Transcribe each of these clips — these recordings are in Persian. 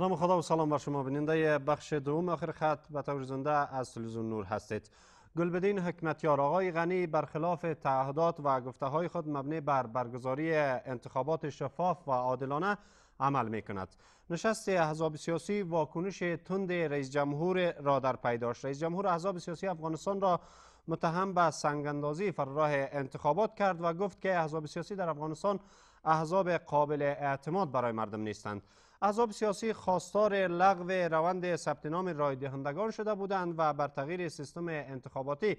سلام خدا و سلام بر شما بیننده بخش دوم آخر خط به طور از تلویزیون نور هستید گلبدین حکمتیار آقای غنی برخلاف تعهدات و گفته های خود مبنی بر برگزاری انتخابات شفاف و عادلانه عمل می کند. نشست احزاب سیاسی واکنش تند رئیس جمهور را در پی رئیس جمهور احزاب سیاسی افغانستان را متهم به اندازی فراراه انتخابات کرد و گفت که احزاب سیاسی در افغانستان احزاب قابل اعتماد برای مردم نیستند. احزاب سیاسی خواستار لغو روند ثبت نام رای دهندگان شده بودند و بر تغییر سیستم انتخاباتی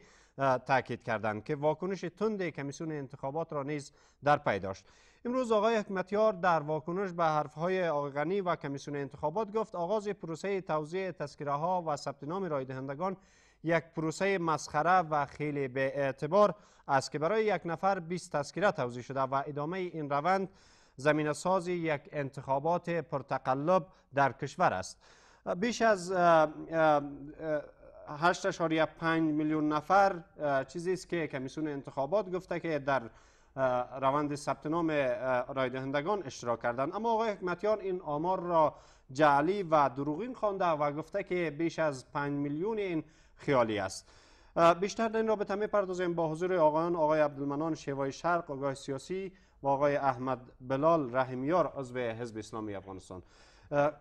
تاکید کردند که واکنش تند کمیسیون انتخابات را نیز در پی داشت امروز آقای حکمتیار در واکنش به حرفهای آقای غنی و کمیسیون انتخابات گفت آغاز پروسه توزیع تذکره ها و ثبت نام رای دهندگان یک پروسه مسخره و خیلی به اعتبار است که برای یک نفر 20 تذکره توزیع شده و ادامه این روند زمین ساز یک انتخابات پرتقلب در کشور است بیش از 8.5 میلیون نفر چیزی است که کمیسیون انتخابات گفته که در روند ثبت نام رای دهندگان اشتراک کردند اما آقای حکمتیان این آمار را جعلی و دروغین خوانده و گفته که بیش از 5 میلیون این خیالی است بیشتر در این رابطه پردازیم با حضور آقایان آقای عبدالمنان شیوای شرق آقای سیاسی با آقای احمد بلال رحمیار به حزب اسلامی افغانستان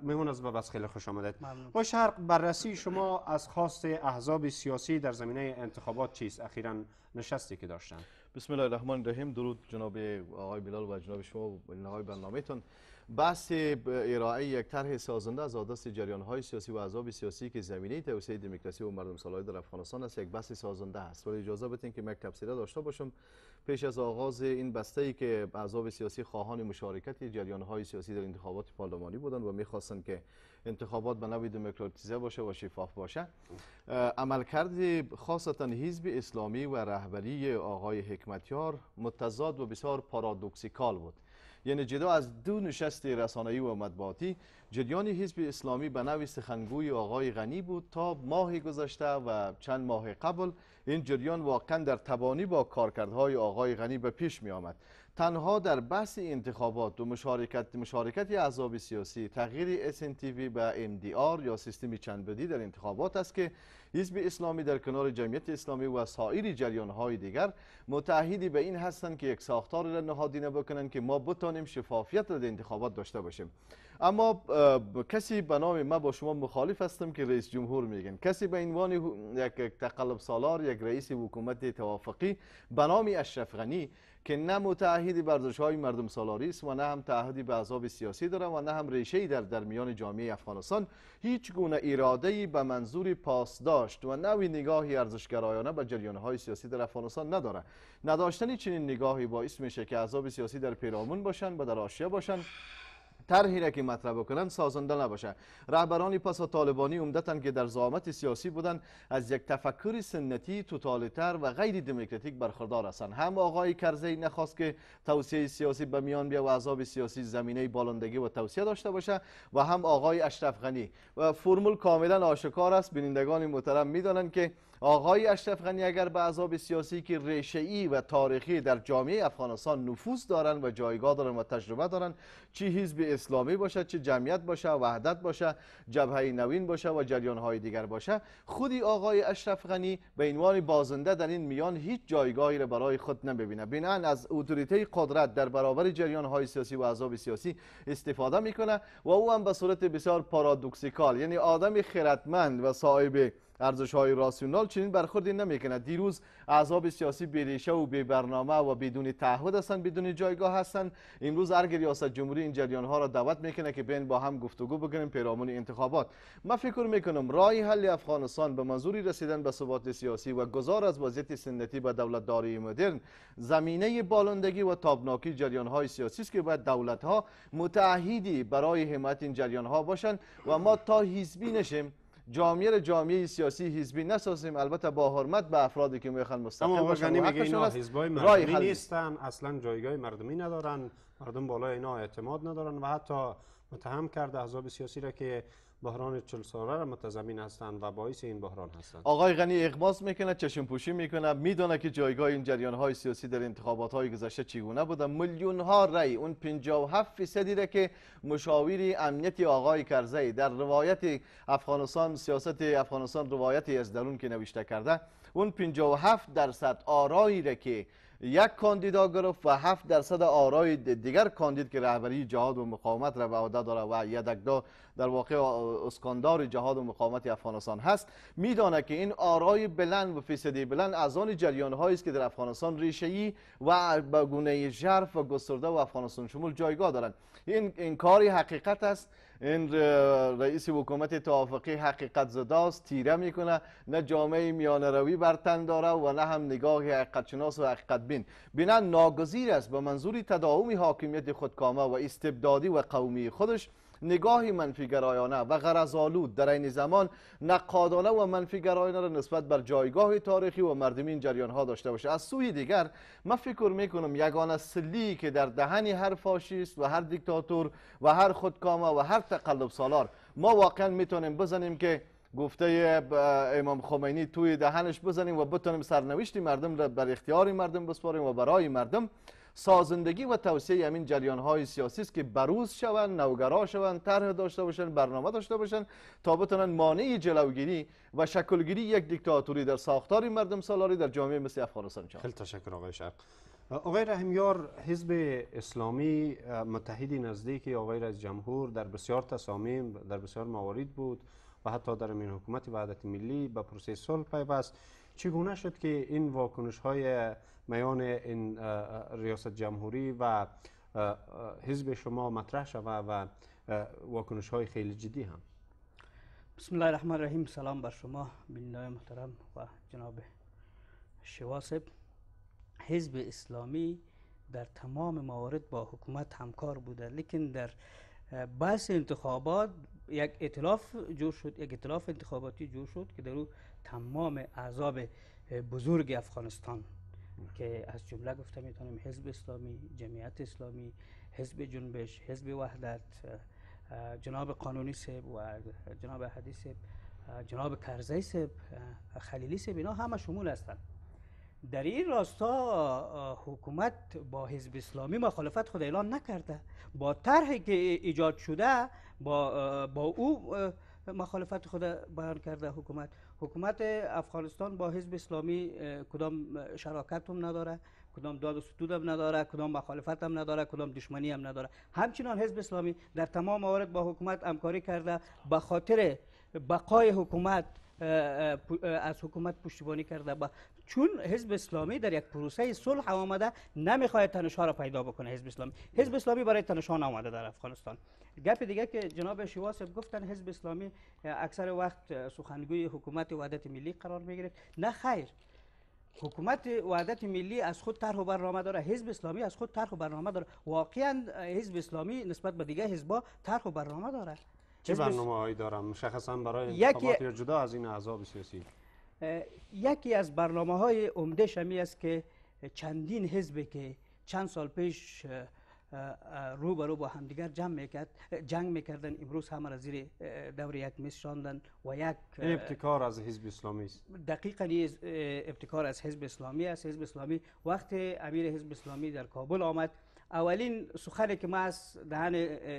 میمون از بس خیلی خوش آمدید با شرق بررسی شما از خواست احزاب سیاسی در زمینه انتخابات چیست اخیرا نشستی که داشتن بسم الله الرحمن الرحیم درود جناب آقای بلال و جناب شما و برنامه تون بحث ارائه یک طرح سازنده از آدست جریان های سیاسی و احزاب سیاسی که زمینه توسعه دموکراسی و مردم سالاری در افغانستان است یک بحث سازنده است ولی اجازه بدین که من تفسیره داشته باشم پیش از آغاز این بسته ای که اعضاب سیاسی خواهان مشارکت جریان های سیاسی در انتخابات پارلمانی بودند و میخواستند که انتخابات به نوعی دموکراتیزه باشه و شفاف باشه عملکرد خاصتا حزب اسلامی و رهبری آقای حکمتیار متضاد و بسیار پارادوکسیکال بود یعنی جدا از دو نشست رسانه‌ای و مطبوعاتی جدیان حزب اسلامی به نوی سخنگوی آقای غنی بود تا ماه گذشته و چند ماه قبل این جریان واقعا در تبانی با کارکردهای آقای غنی به پیش می آمد تنها در بحث انتخابات و مشارکت مشارکت احزاب سیاسی تغییر SNTV دی MDR یا سیستم چندبدی در انتخابات است که حزب اسلامی در کنار جمعیت اسلامی و سایر جریانهای دیگر متحدی به این هستند که یک ساختار را نهادینه بکنند که ما بتانیم شفافیت را در انتخابات داشته باشیم اما کسی به نام ما با شما مخالف هستم که رئیس جمهور میگن کسی به عنوان یک تقلب سالار یک رئیس حکومت توافقی به نام اشرف غنی که نه متعهد برزش های مردم سالاری است و نه هم تعهدی به عذاب سیاسی داره و نه هم ریشه در در میان جامعه افغانستان هیچ گونه اراده ای به منظور پاس داشت و نوی نگاهی ارزشگرایانه به جریان های سیاسی در افغانستان نداره نداشتن چنین نگاهی باعث میشه که عذاب سیاسی در پیرامون باشن و در آشیا باشن طرحی را که مطرح بکنن سازنده نباشه رهبران پس طالبانی عمدتن که در زامت سیاسی بودن از یک تفکر سنتی توتالیتر و غیر دموکراتیک برخوردار هستند هم آقای کرزی نخواست که توسعه سیاسی به میان بیا و عذاب سیاسی زمینه بالندگی و توسعه داشته باشه و هم آقای اشرف غنی و فرمول کاملا آشکار است بینندگان محترم میدانند که آقای اشرف غنی اگر به عذاب سیاسی که ریشه‌ای و تاریخی در جامعه افغانستان نفوذ دارن و جایگاه دارن و تجربه دارن چه حزب اسلامی باشه چه جمعیت باشه وحدت باشه جبهه نوین باشه و جریان‌های دیگر باشه خودی آقای اشرف غنی به عنوان بازنده در این میان هیچ جایگاهی را برای خود نمیبینه بنا از اتوریته قدرت در برابر جریان‌های سیاسی و عذاب سیاسی استفاده میکنه و او هم به صورت بسیار پارادوکسیکال یعنی آدم خردمند و صاحب ارزش های راسیونال چنین برخوردی کند دیروز اعضاب سیاسی بیریشه و بی برنامه و بدون تعهد هستند بدون جایگاه هستند امروز ارگ ریاست جمهوری این جریان ها را دعوت میکنه که بین با هم گفتگو بکنیم پیرامون انتخابات من فکر میکنم رای حل افغانستان به منظور رسیدن به ثبات سیاسی و گذار از وضعیت سنتی به دولت داری مدرن زمینه بالندگی و تابناکی جریان های سیاسی است که باید دولت متعهدی برای حمایت این جریان ها باشند و ما تا حزبی نشیم جامعه را جامعه سیاسی حزبی نسازیم البته با حرمت به افرادی که میخوان مستقل باشن میگه مردمی نیستن اصلا جایگاه مردمی ندارن مردم بالای اینا اعتماد ندارن و حتی متهم کرده احزاب سیاسی را که بحران چل ساله را متضمن هستند و باعث این بحران هستند آقای غنی اغماس میکنه چشم پوشی میکنه میدونه که جایگاه این جریان های سیاسی در انتخابات های گذشته چگونه بوده میلیون ها رای اون 57 فیصدی را که مشاور امنیتی آقای کرزی در روایت افغانستان سیاست افغانستان روایت از درون که نوشته کرده اون 57 درصد آرایی را که یک کاندیدا گرفت و 7 درصد آرای دیگر کاندید که رهبری جهاد و مقاومت را به عهده داره و یدکدا در واقع اسکاندار جهاد و مقاومت افغانستان هست میدانه که این آرای بلند و فیصدی بلند از آن جریان هایی است که در افغانستان ریشه ای و به گونه ژرف و گسترده و افغانستان شمول جایگاه دارند این این کاری حقیقت است این رئیس حکومت توافقی حقیقت زداست تیره میکنه نه جامعه میان روی بر داره و نه هم نگاه حقیقت شناس و حقیقت بین بنا ناگزیر است به منظور تداوم حاکمیت خودکامه و استبدادی و قومی خودش نگاهی منفیگرایانه و غرزالود در این زمان نقادانه و منفیگرایانه را نسبت بر جایگاه تاریخی و مردمین جریان ها داشته باشه از سوی دیگر من فکر میکنم یگانه سلی که در دهنی هر فاشیست و هر دیکتاتور و هر خودکامه و هر تقلب سالار ما واقعا میتونیم بزنیم که گفته امام خمینی توی دهنش بزنیم و بتونیم سرنوشت مردم را بر اختیار مردم بسپاریم و برای مردم سازندگی و توسعه همین جریان های سیاسی است که بروز شوند نوگرا شوند طرح داشته باشند برنامه داشته باشند تا بتونن مانع جلوگیری و شکلگیری یک دیکتاتوری در ساختار مردم سالاری در جامعه مثل افغانستان شوند خیلی تشکر آقای شرق آقای رحمیار حزب اسلامی متحدی نزدیک آقای رئیس جمهور در بسیار تصامیم در بسیار موارد بود و حتی در این حکومت وحدت ملی به پروسه صلح پیوست چگونه شد که این واکنش های میان این ریاست جمهوری و حزب شما مطرح شود و واکنش های خیلی جدی هم بسم الله الرحمن الرحیم سلام بر شما بیننده محترم و جناب شواسب حزب اسلامی در تمام موارد با حکومت همکار بوده لیکن در بحث انتخابات یک اطلاف جور شد یک اطلاف انتخاباتی جور شد که در او تمام اعضاب بزرگ افغانستان که از جمله گفته میتونیم حزب اسلامی جمعیت اسلامی حزب جنبش حزب وحدت جناب قانونی سب و جناب حدیث سب جناب کرزی سب خلیلی سب اینا همه شمول هستند در این راستا حکومت با حزب اسلامی مخالفت خود اعلان نکرده با طرحی که ایجاد شده با, با او مخالفت خود بیان کرده حکومت حکومت افغانستان با حزب اسلامی کدام شراکت هم نداره کدام داد و ستود هم نداره کدام مخالفت هم نداره کدام دشمنی هم نداره همچنان حزب اسلامی در تمام موارد با حکومت همکاری کرده به خاطر بقای حکومت از حکومت پشتیبانی کرده با چون حزب اسلامی در یک پروسه صلح آمده نمیخواد تنش ها را پیدا بکنه حزب اسلامی حزب اسلامی برای تنش ها آمده در افغانستان گپ دیگه که جناب شواسب گفتن حزب اسلامی اکثر وقت سخنگوی حکومت وحدت ملی قرار میگیره نه خیر حکومت وحدت ملی از خود طرح و برنامه داره حزب اسلامی از خود طرح و برنامه داره واقعا حزب اسلامی نسبت به دیگه حزبا طرح و برنامه داره چه برنامه هایی دارم مشخصا برای انتخابات جدا از این احزاب سیاسی یکی از برنامه های عمده است که چندین حزبی که چند سال پیش رو برو با همدیگر جمع میکرد جنگ میکردن امروز هم را زیر دور یک میز شاندن و یک ابتکار از حزب اسلامی است دقیقا ابتکار از حزب اسلامی است حزب اسلامی وقتی امیر حزب اسلامی در کابل آمد اولین سخنی که ما از دهن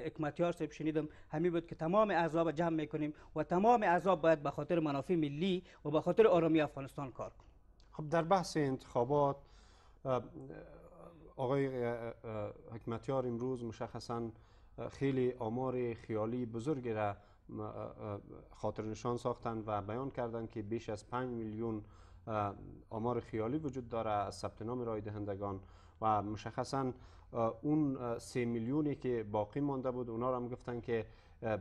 حکمتیار صاحب شنیدم همین بود که تمام اعضا جمع میکنیم و تمام اعضا باید به خاطر منافع ملی و به خاطر آرامی افغانستان کار کنیم خب در بحث انتخابات آقای حکمتیار امروز مشخصا خیلی آمار خیالی بزرگی را خاطر نشان ساختن و بیان کردند که بیش از 5 میلیون آمار خیالی وجود داره از ثبت نام رای دهندگان و مشخصا اون سه میلیونی که باقی مانده بود اونا را هم گفتن که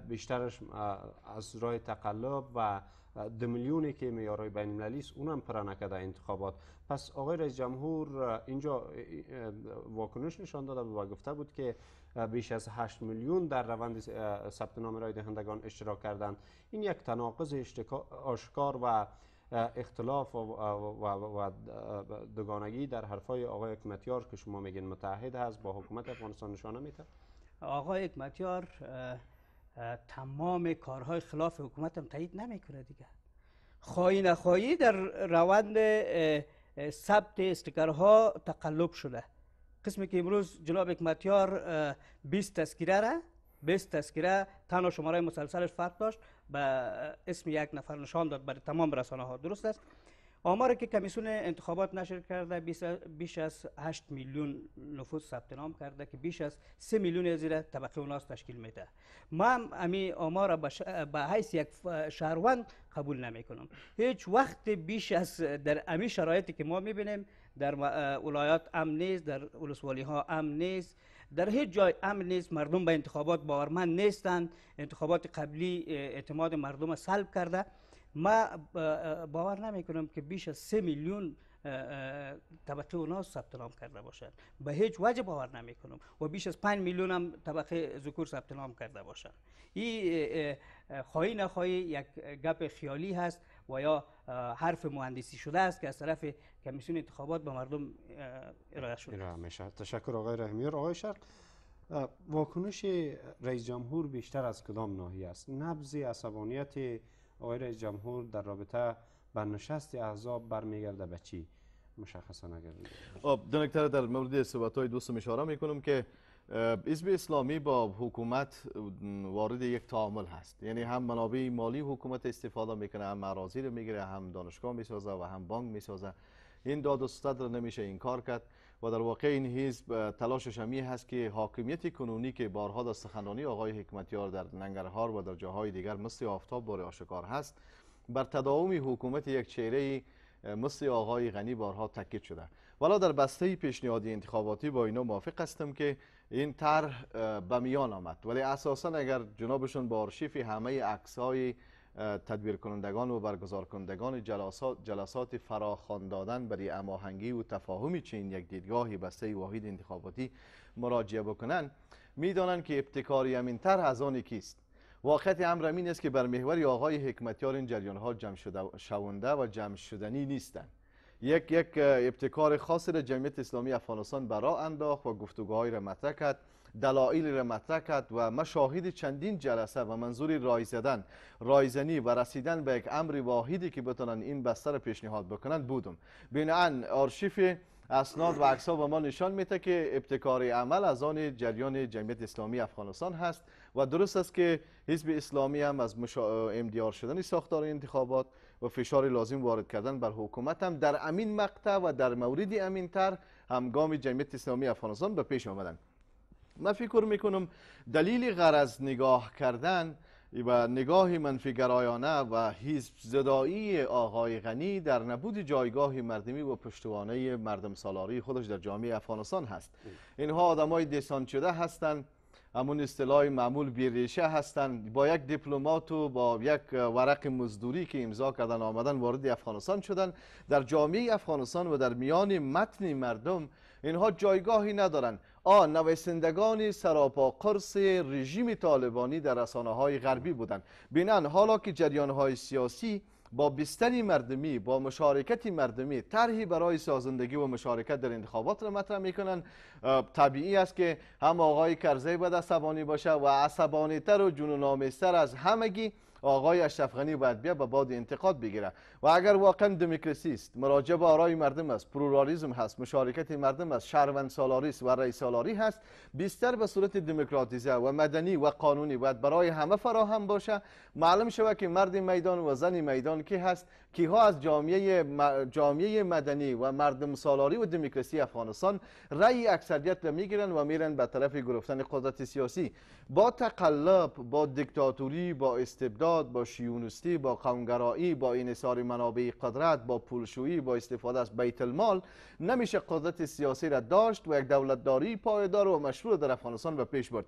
بیشترش از راه تقلب و میلیونی که میارای بین المللی است اونم پر نکده انتخابات پس آقای رئیس جمهور اینجا واکنش نشان داده و گفته بود که بیش از 8 میلیون در روند ثبت نام رای دهندگان اشتراک کردند این یک تناقض آشکار و اختلاف و دوگانگی در حرفای آقای حکمتیار که شما میگین متحد هست با حکومت افغانستان نشانه میته؟ آقای حکمتیار تمام کارهای خلاف حکومت هم تایید نمیکنه دیگه خواهی نخواهی در روند ثبت استکرها تقلب شده قسمی که امروز جناب حکمتیار 20 تذکیره را 20 تذکیره تنها شماره مسلسلش فرق داشت به اسم یک نفر نشان داد برای تمام رسانه ها درست است آماری که کمیسیون انتخابات نشر کرده بیش از 8 میلیون نفوس ثبت نام کرده که بیش از 3 میلیون زیر طبقه اوناس تشکیل میده ما هم امی آمار به حیث یک شهروند قبول نمی کنم. هیچ وقت بیش از در امی شرایطی که ما میبینیم در ولایات امن نیست در ولسوالی ها امن نیست در هیچ جای امن نیست مردم به انتخابات باورمند نیستند انتخابات قبلی اعتماد مردم سلب کرده ما باور نمی کنم که بیش از سه میلیون طبقه اونا ثبت نام کرده باشند به هیچ وجه باور نمی کنم و بیش از 5 میلیون هم طبقه ذکور ثبت نام کرده باشد این خواهی نخواهی یک گپ خیالی هست و یا حرف مهندسی شده است که از طرف کمیسیون انتخابات به مردم ارائه شده است تشکر آقای رحمیار آقای شرق واکنش رئیس جمهور بیشتر از کدام ناحیه است نبض عصبانیت آقای رئیس جمهور در رابطه با نشست احزاب برمیگرده به چی مشخصا اگر خب، در مورد صحبت های دوستم اشاره میکنم که ازبی اسلامی با حکومت وارد یک تعامل هست یعنی هم منابع مالی حکومت استفاده میکنه هم مراضی رو میگیره هم دانشگاه میسازه و هم بانک میسازه این داد و رو نمیشه این کرد و در واقع این حزب تلاشش همی هست که حاکمیت کنونی که بارها در سخنرانی آقای حکمتیار در ننگرهار و در جاهای دیگر مثل آفتاب بار آشکار هست بر تداوم حکومت یک چهره مثل آقای غنی بارها تکید شده ولی در بسته پیشنهادی انتخاباتی با اینا موافق هستم که این طرح به میان آمد ولی اساسا اگر جنابشون با آرشیف همه عکس‌های تدبیر کنندگان و برگزار کنندگان جلسات, جلسات فراخوان دادن برای اماهنگی و تفاهمی چین یک دیدگاه بسته واحد انتخاباتی مراجعه بکنند. میدانند که ابتکاری همین تر از آن کیست واقعیت امر این است که بر محور آقای حکمتیار این جریان ها جمع شده شونده و جمع شدنی نیستند یک یک ابتکار خاص را جمعیت اسلامی افغانستان برا انداخت و گفتگوهایی را مطرح کرد دلایل را مطرح کرد و ما شاهد چندین جلسه و منظور رای زدن رایزنی و رسیدن به یک امر واحدی که بتونن این بستر پیشنهاد بکنند بودم آن آرشیف اسناد و عکس‌ها به ما نشان میده که ابتکار عمل از آن جریان جمعیت اسلامی افغانستان هست و درست است که حزب اسلامی هم از مشا... امدیار شدن ساختار انتخابات و فشار لازم وارد کردن بر حکومت هم در امین مقطع و در مورد امینتر همگام جمعیت اسلامی افغانستان به پیش آمدند من فکر میکنم دلیل غرض نگاه کردن و نگاه منفیگرایانه و حزب زدایی آقای غنی در نبود جایگاه مردمی و پشتوانه مردم سالاری خودش در جامعه افغانستان هست اینها آدمای دسان شده هستند همون اصطلاح معمول بیریشه هستند با یک دیپلمات و با یک ورق مزدوری که امضا کردن آمدن وارد افغانستان شدن در جامعه افغانستان و در میان متن مردم اینها جایگاهی ندارند آن نویسندگان سراپا قرص رژیم طالبانی در رسانه های غربی بودند بینن حالا که جریان های سیاسی با بیستنی مردمی با مشارکت مردمی طرحی برای سازندگی و مشارکت در انتخابات را مطرح میکنن طبیعی است که هم آقای کرزی بد عصبانی باشه و عصبانی تر و جنون از همگی آقای اشرف غنی باید بیا به باد انتقاد بگیره و اگر واقعا دموکراسی است مراجعه به آرای مردم است پلورالیسم هست مشارکت مردم است شهروند سالاری است و رئیس سالاری هست بیشتر به صورت دموکراتیزه و مدنی و قانونی باید برای همه فراهم باشه معلوم شود که مرد میدان و زن میدان کی هست کیها از جامعه جامعه مدنی و مردم سالاری و دموکراسی افغانستان رأی اکثریت را میگیرن و میرن به طرف گرفتن قدرت سیاسی با تقلب با دیکتاتوری با استبداد با شیونستی با قومگرایی با انحصار منابع قدرت با پولشویی با استفاده از بیت المال نمیشه قدرت سیاسی را داشت و یک دولتداری پایدار و مشروع در افغانستان به پیش برد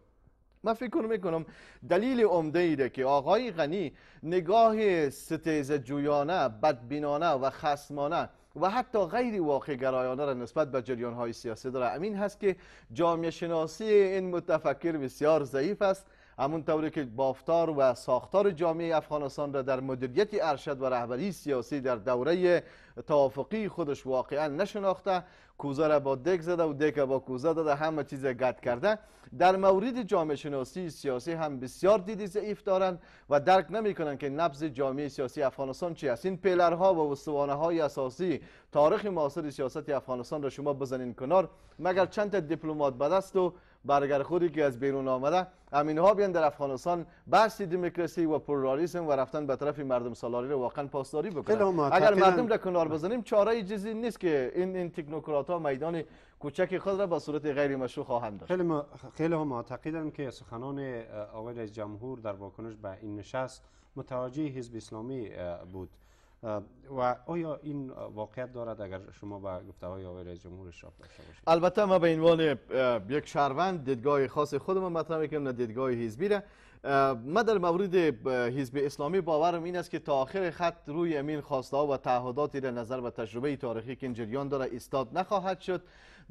من فکر میکنم دلیل عمده ایده که آقای غنی نگاه ستیز جویانه بدبینانه و خسمانه و حتی غیر واقع گرایانه را نسبت به جریان های سیاسی داره امین هست که جامعه شناسی این متفکر بسیار ضعیف است همون طوری که بافتار و ساختار جامعه افغانستان را در مدیریت ارشد و رهبری سیاسی در دوره توافقی خودش واقعا نشناخته کوزه را با دک زده و دک با کوزه داده همه چیز گد کرده در مورد جامعه شناسی سیاسی هم بسیار دیدی ضعیف دارند و درک نمیکنند که نبض جامعه سیاسی افغانستان چی است این پیلرها و استوانه های اساسی تاریخ معاصر سیاست افغانستان را شما بزنین کنار مگر چند تا دیپلمات بدست و خودی که از بیرون آمده امین ها بیان در افغانستان بحث دموکراسی و پولاریسم و رفتن به طرف مردم سالاری رو واقعا پاسداری بکنن اگر مردم را کنار بزنیم چاره چیزی نیست که این این تکنوکرات ها میدان کوچک خود را به صورت غیر مشروع خواهند داشت خیلی ما خیلی هم معتقدم که سخنان آقای رئیس جمهور در واکنش به این نشست متوجه حزب اسلامی بود و آیا این واقعیت دارد اگر شما به گفته های آقای رئیس جمهور اشراف داشته باشید البته ما به عنوان یک شهروند دیدگاه خاص خودمان مطرح میکنم نه دیدگاه حزبی ما در مورد حزب اسلامی باورم این است که تا آخر خط روی امین خواسته و تعهداتی در نظر و تجربه تاریخی که جریان داره استاد نخواهد شد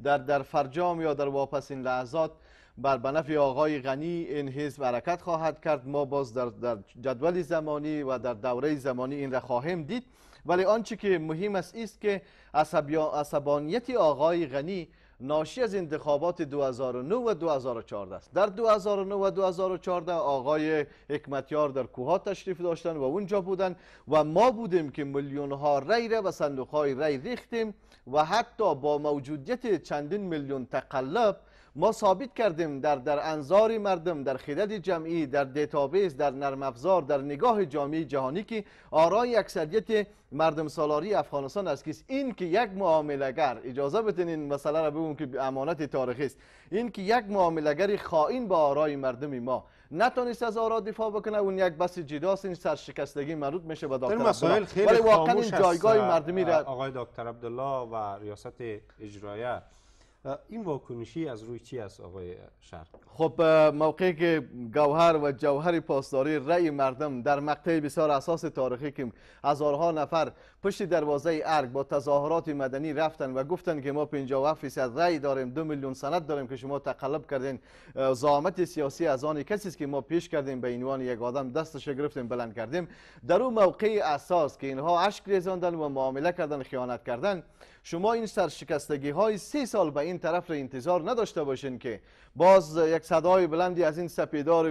در در فرجام یا در این لحظات بر بنف آقای غنی این حزب حرکت خواهد کرد ما باز در, در جدول زمانی و در دوره زمانی این را خواهیم دید ولی آنچه که مهم است است که عصبانیت آقای غنی ناشی از انتخابات 2009 و 2014 است در 2009 و 2014 آقای حکمتیار در کوها تشریف داشتن و اونجا بودن و ما بودیم که میلیون ها رای را و صندوق های رای ریختیم و حتی با موجودیت چندین میلیون تقلب ما ثابت کردیم در در انظار مردم در خدد جمعی در دیتابیس در نرم افزار در نگاه جامعه جهانی که آرای اکثریت مردم سالاری افغانستان است که این که یک معاملگر اجازه بدین این مسئله را بگم که امانت تاریخی است این که یک معاملگر خائن با آرای مردم ما نتونست از آرا دفاع بکنه اون یک بس جداست این سرشکستگی مربوط میشه به دکتر مسائل خیلی واقعا این جایگاه مردمی را آقای دکتر عبدالله و ریاست اجرایه این واکنشی از روی چی است آقای شهر؟ خب موقعی که گوهر و جوهر پاسداری رأی مردم در مقطع بسیار اساس تاریخی که هزارها نفر پشت دروازه ارگ با تظاهرات مدنی رفتن و گفتن که ما 57 فیصد رأی داریم دو میلیون سند داریم که شما تقلب کردین زامت سیاسی از آن کسی است که ما پیش کردیم به عنوان یک آدم دستش گرفتیم بلند کردیم در اون موقع اساس که اینها اشک ریزاندن و معامله کردن خیانت کردن شما این شکستگی های سه سال به این طرف را انتظار نداشته باشین که باز یک صدای بلندی از این سپیدار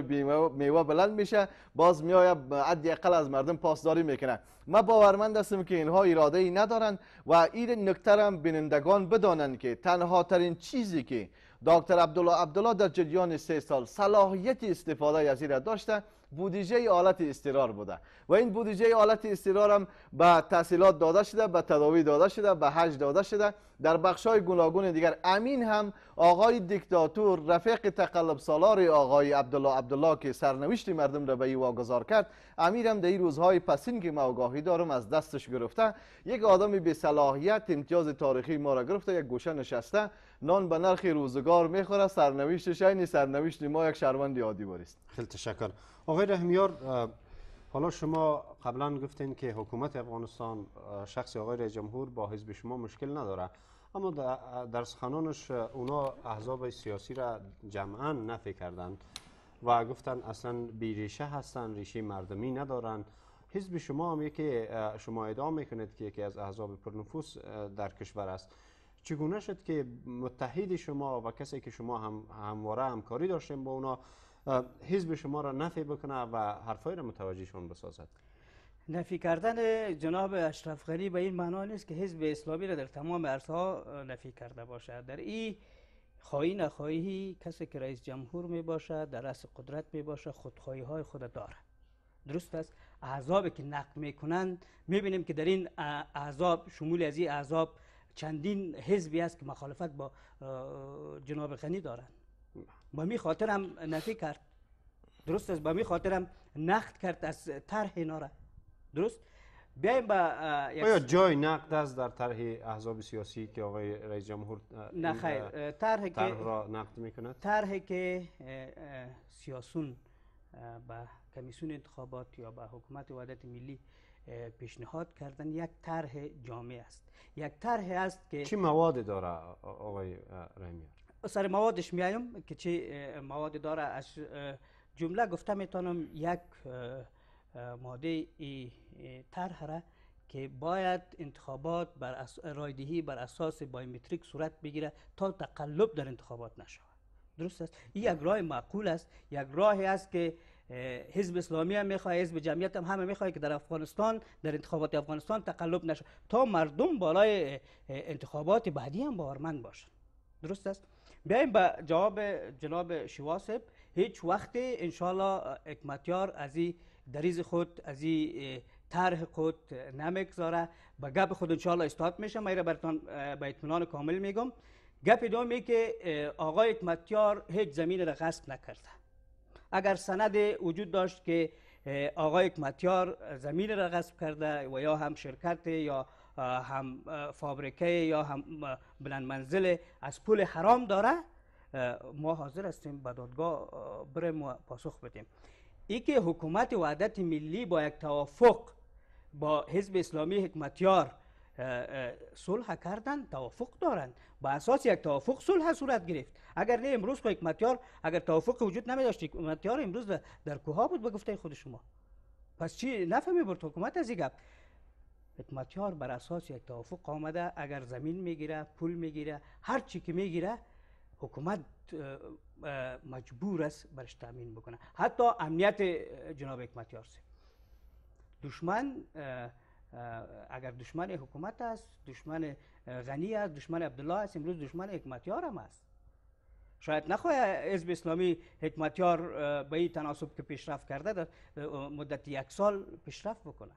میوه بلند میشه باز میآید حداقل از مردم پاسداری میکنه ما باورمند هستیم که اینها اراده ای ندارند و این نکته بینندگان بدانند که تنها ترین چیزی که دکتر عبدالله عبدالله در جریان سه سال صلاحیت استفاده از این داشته بودیجه آلت استرار بوده و این بودجه آلت استرار هم به تحصیلات داده شده به تداوی داده شده به حج داده شده در های گوناگون دیگر امین هم آقای دیکتاتور رفیق تقلب سالار آقای عبدالله عبدالله که سرنوشت مردم را به ای واگذار کرد امیر هم در این روزهای پسین که ما دارم از دستش گرفته یک آدم به صلاحیت امتیاز تاریخی ما را گرفته یک گوشه نشسته نان به نرخ روزگار میخوره سرنوشتش این سرنوشت ما یک شهروند عادی باریست خیلی تشکر آقای رحمیار حالا شما قبلا گفتین که حکومت افغانستان شخص آقای رئیس جمهور با حزب شما مشکل نداره اما در سخنانش اونا احزاب سیاسی را جمعا نفی کردند و گفتن اصلا بیریشه هستن ریشه مردمی ندارند حزب شما هم یکی شما ادعا میکنید که یکی از احزاب پرنفوس در کشور است چگونه شد که متحد شما و کسی که شما هم همواره همکاری داشتیم با اونا حزب شما را نفی بکنه و حرفای را متوجهشون بسازد نفی کردن جناب اشرف غنی به این معنا نیست که حزب اسلامی را در تمام عرصه نفی کرده باشد در این خواهی نخواهی کسی که رئیس جمهور می باشد در رأس قدرت می باشد خودخواهی های خود داره درست است اعذابی که نقد می میبینیم که در این اعذاب شمول از این اعذاب چندین حزبی است که مخالفت با جناب غنی دارند با می خاطر نفی کرد درست است با می خاطر نقد کرد از طرح اینا درست بیایم با آیا جای نقد است در طرح احزاب سیاسی که آقای رئیس جمهور نه خیر طرح که را نقد میکند طرحی که سیاسون به کمیسیون انتخابات یا به حکومت وحدت ملی پیشنهاد کردن یک طرح جامع است یک طرح است که چه مواد داره آقای رحمیار سر موادش میایم که چه مواد داره از جمله گفته میتونم یک ماده ای طرح را که باید انتخابات بر اس... رایدهی بر اساس بایومتریک صورت بگیره تا تقلب در انتخابات نشود درست است این یک راه معقول است یک راهی است که حزب اسلامی هم میخواه حزب جمعیت هم همه میخواه که در افغانستان در انتخابات افغانستان تقلب نشود. تا مردم بالای انتخابات بعدی هم باورمند باشند درست است بیایم به جواب جناب شواسب هیچ وقت انشالله حکمتیار از این دریز خود از این طرح خود نمیگذاره به گپ خود انشاءالله استاد میشه من را به اطمینان کامل میگم گپ دومی که آقای حکمتیار هیچ زمین را غصب نکرده اگر سند وجود داشت که آقای حکمتیار زمین را غصب کرده و یا هم شرکت یا هم فابریکه یا هم بلند منزل از پول حرام داره ما حاضر هستیم به دادگاه بریم و پاسخ بدیم که حکومت وعدت ملی با یک توافق با حزب اسلامی حکمتیار صلح کردن توافق دارند با اساس یک توافق صلح صورت گرفت اگر نه امروز که حکمتیار اگر توافق وجود نمی داشت حکمتیار امروز در کوها بود به گفته خود شما پس چی نفهمی برد حکومت از گپ حکمتیار بر اساس یک توافق آمده اگر زمین میگیره پول میگیره هر چی که گیره حکومت مجبور است برش تامین بکنه حتی امنیت جناب حکمتیار سی دشمن اگر دشمن حکومت است دشمن غنی است دشمن عبدالله است امروز دشمن حکمتیار هم است شاید نخواه حزب اسلامی حکمتیار به این تناسب که پیشرفت کرده در مدت یک سال پیشرفت بکنه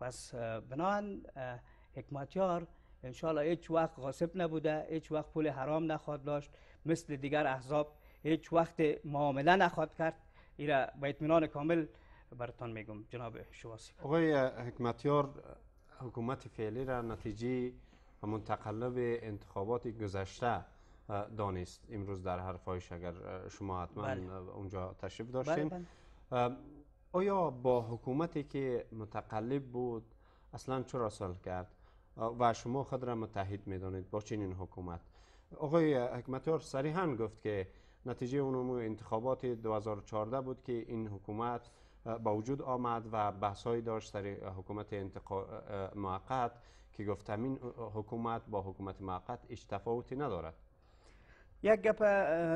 پس بنان حکمتیار انشاءالله هیچ وقت غاصب نبوده هیچ وقت پول حرام نخواد داشت مثل دیگر احزاب هیچ وقت معامله نخواد کرد را با اطمینان کامل براتان میگم جناب شواسی آقای حکمتیار حکومت فعلی را نتیجه و منتقلب انتخابات گذشته دانست امروز در فایش اگر شما حتما بله. اونجا تشریف داشتیم بله, بله. آیا با حکومتی که متقلب بود اصلا چرا سال کرد و شما خود را متحد میدانید با چنین حکومت آقای حکمتیار صریحا گفت که نتیجه اونم انتخابات 2014 بود که این حکومت با وجود آمد و بحثایی داشت در حکومت انتقا... موقت که گفت این حکومت با حکومت موقت هیچ تفاوتی ندارد یک گپ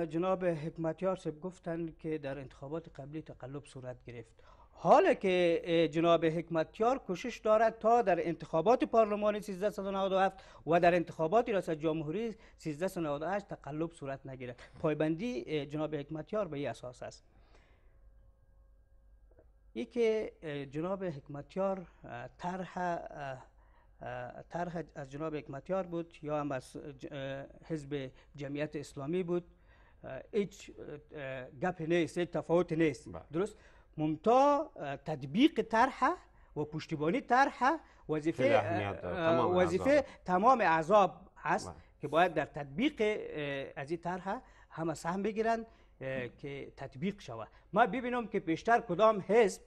جناب حکمتیار سب گفتن که در انتخابات قبلی تقلب صورت گرفت حال که جناب حکمتیار کوشش دارد تا در انتخابات پارلمانی 1397 و در انتخابات ریاست جمهوری 1398 تقلب صورت نگیرد پایبندی جناب حکمتیار به این اساس است ای که جناب حکمتیار طرح طرح از جناب حکمتیار بود یا هم از حزب جمعیت اسلامی بود هیچ گپ نیست هیچ تفاوت نیست بله. درست ممتا تطبیق طرح و پشتیبانی طرح وظیفه وظیفه تمام اعضاب هست بله. که باید در تطبیق از این طرح همه سهم بگیرند که تطبیق شود ما ببینم که بیشتر کدام حزب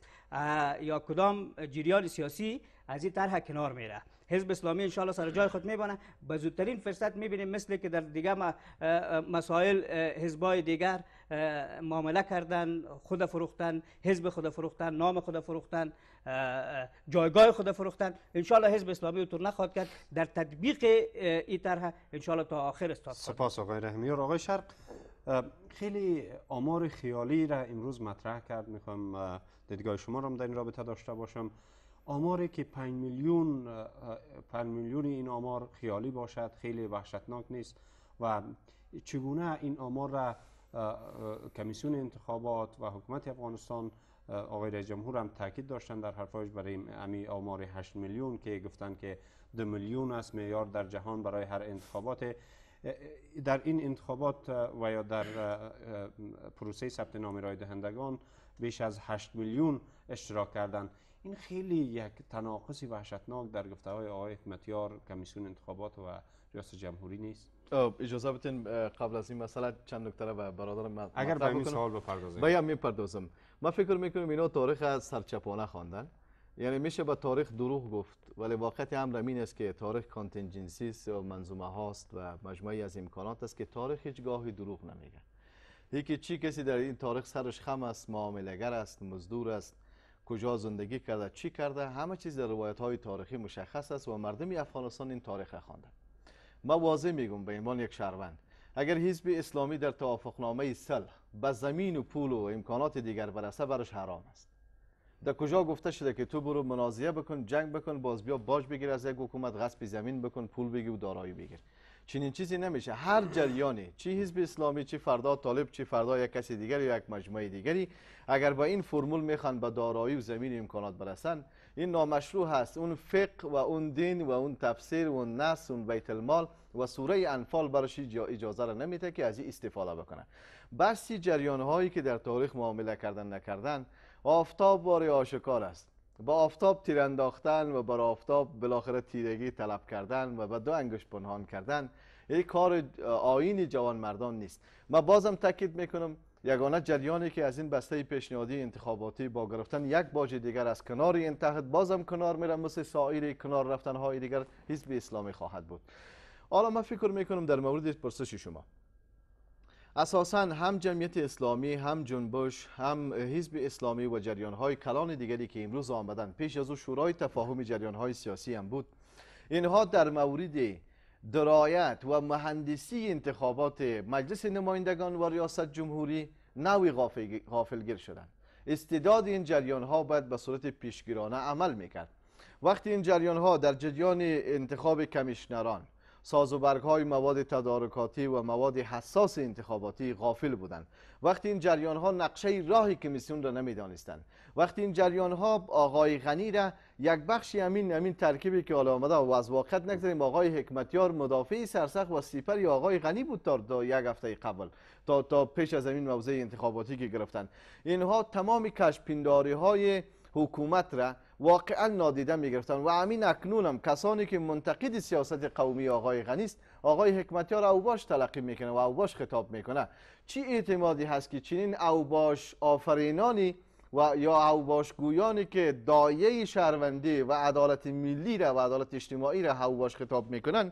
یا کدام جریان سیاسی از این طرح کنار میره حزب اسلامی ان الله سر جای خود میبانه به زودترین فرصت میبینیم مثل که در دیگر مسائل حزبای دیگر معامله کردن خود فروختن حزب خود فروختن نام خود فروختن جایگاه خود فروختن انشالله حزب اسلامی اونطور نخواد کرد در تطبیق این طرح انشالله تا آخر استاد سپاس آقای و آقای شرق خیلی آمار خیالی را امروز مطرح کرد میخوام دیدگاه شما را در این رابطه داشته باشم آماری که 5 میلیون 5 میلیون این آمار خیالی باشد خیلی وحشتناک نیست و چگونه این آمار را کمیسیون انتخابات و حکومت افغانستان آقای رئیس جمهور هم تاکید داشتن در حرفایش برای امی آمار 8 میلیون که گفتن که دو میلیون است میار در جهان برای هر انتخابات در این انتخابات و یا در پروسه ثبت نام رای دهندگان بیش از 8 میلیون اشتراک کردند این خیلی یک تناقضی وحشتناک در های آقای حکمتیار کمیسیون انتخابات و ریاست جمهوری نیست خب، اجازه بتین قبل از این مسئله چند دکتره و برادر من اگر به این سوال بپردازیم بیا میپردازم من فکر میکنم اینا تاریخ سرچپانه خواندن یعنی میشه به تاریخ دروغ گفت ولی واقعیت هم رمین است که تاریخ کانتینجنسی است یا منظومه هاست و مجموعی از امکانات است که تاریخ هیچ گاهی دروغ نمیگه یکی چی کسی در این تاریخ سرش خم است معاملگر است مزدور است کجا زندگی کرده چی کرده همه چیز در روایت های تاریخی مشخص است و مردم افغانستان این تاریخ خواندند ما واضح میگم به عنوان یک شهروند اگر حزب اسلامی در توافقنامه صلح به زمین و پول و امکانات دیگر برسه براش حرام است در کجا گفته شده که تو برو منازیه بکن جنگ بکن باز بیا باج بگیر از یک حکومت غصب زمین بکن پول بگیر و دارایی بگیر چنین چیزی نمیشه هر جریانی چه حزب اسلامی چی فردا طالب چی فردا یک کسی دیگری، یا یک مجموعه دیگری اگر با این فرمول میخوان به دارایی و زمین امکانات برسن این نامشروع هست اون فقه و اون دین و اون تفسیر و اون نص و اون بیت المال و سوره انفال براش اجازه را نمیده که از این استفاده بکنه بسی جریان هایی که در تاریخ معامله کردن نکردن آفتاب باری آشکار است با آفتاب تیر انداختن و بر آفتاب بالاخره تیرگی طلب کردن و به دو انگشت پنهان کردن این کار آین جوان مردان نیست من بازم تاکید میکنم یگانه جریانی که از این بسته پیشنهادی انتخاباتی با گرفتن یک باج دیگر از کنار این بازم کنار میرم مثل سایر کنار رفتن های دیگر حزب اسلامی خواهد بود حالا من فکر میکنم در مورد پرسش شما اساسا هم جمعیت اسلامی هم جنبش هم حزب اسلامی و جریان های کلان دیگری که امروز آمدن پیش از او شورای تفاهم جریان های سیاسی هم بود اینها در مورد درایت و مهندسی انتخابات مجلس نمایندگان و ریاست جمهوری نوی غافلگیر شدند استعداد این جریان ها باید به صورت پیشگیرانه عمل میکرد وقتی این جریان ها در جریان انتخاب کمیشنران برگ های مواد تدارکاتی و مواد حساس انتخاباتی غافل بودند وقتی این جریان ها نقشه راهی که میسیون را نمیدانستند وقتی این جریان ها آقای غنی را یک بخشی همین همین ترکیبی که حالا آمده و از واقعت نگذاریم آقای حکمتیار مدافع سرسخ و سیپر آقای غنی بود تا, یک هفته قبل تا تا پیش از این موضع انتخاباتی که گرفتن اینها تمام کشپینداری های حکومت را واقعا نادیده گرفتن و همین اکنونم کسانی که منتقد سیاست قومی آقای غنیست آقای حکمتیار اوباش تلقی میکنه و اوباش خطاب میکنه چی اعتمادی هست که چنین اوباش آفرینانی و یا گویانی که دایه شهروندی و عدالت ملی را و عدالت اجتماعی را اوباش خطاب میکنن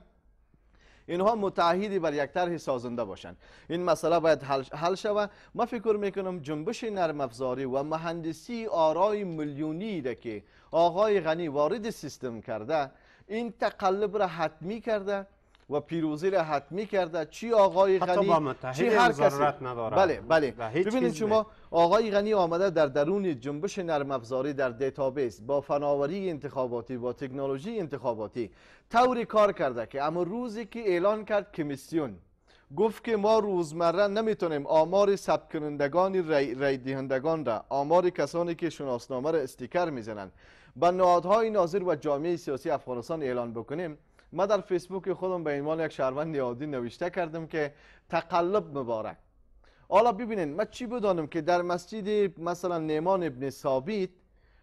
اینها متعهدی بر یک طرح سازنده باشند این مسئله باید حل, شود ما فکر میکنم جنبش نرم افزاری و مهندسی آرای میلیونی که آقای غنی وارد سیستم کرده این تقلب را حتمی کرده و پیروزی را حتمی کرده چی آقای غنی چی هر کسی نداره بله بله ببینید شما آقای غنی آمده در درون جنبش نرم افزاری در دیتابیس با فناوری انتخاباتی با تکنولوژی انتخاباتی طوری کار کرده که اما روزی که اعلان کرد کمیسیون گفت که ما روزمره نمیتونیم آمار ثبت کنندگان رای, دهندگان را آمار کسانی که شناسنامه را استیکر میزنند به نهادهای ناظر و جامعه سیاسی افغانستان اعلان بکنیم ما در فیسبوک خودم به عنوان یک شهروند عادی نوشته کردم که تقلب مبارک حالا ببینین ما چی بدانم که در مسجد مثلا نیمان ابن ثابت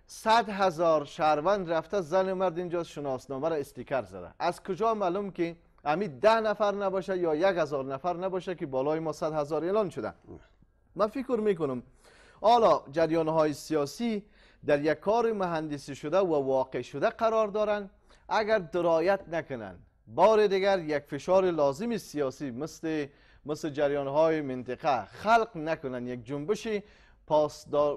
صد هزار شهروند رفته زن مرد اینجا شناسنامه را استیکر زده از کجا معلوم که امید ده نفر نباشه یا یک هزار نفر نباشه که بالای ما صد هزار اعلان شده من فکر میکنم حالا جریان های سیاسی در یک کار مهندسی شده و واقع شده قرار دارند اگر درایت نکنن بار دیگر یک فشار لازم سیاسی مثل مثل جریان های منطقه خلق نکنن یک جنبش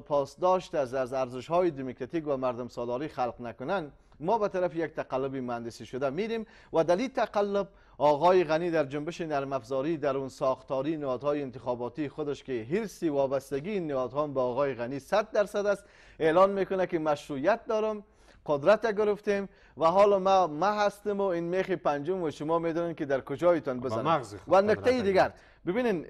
پاسداشت از از ارزش های دموکراتیک و مردم سالاری خلق نکنن ما به طرف یک تقلب مهندسی شده میریم و دلیل تقلب آقای غنی در جنبش نرم در اون ساختاری نهادهای انتخاباتی خودش که هرسی وابستگی این نهادها به آقای غنی 100 درصد است اعلان میکنه که مشروعیت دارم قدرت گرفتیم و حالا ما ما هستیم و این میخ پنجم و شما میدونید که در کجایتان خب، بزنید خب، و نکته دیگر ببینید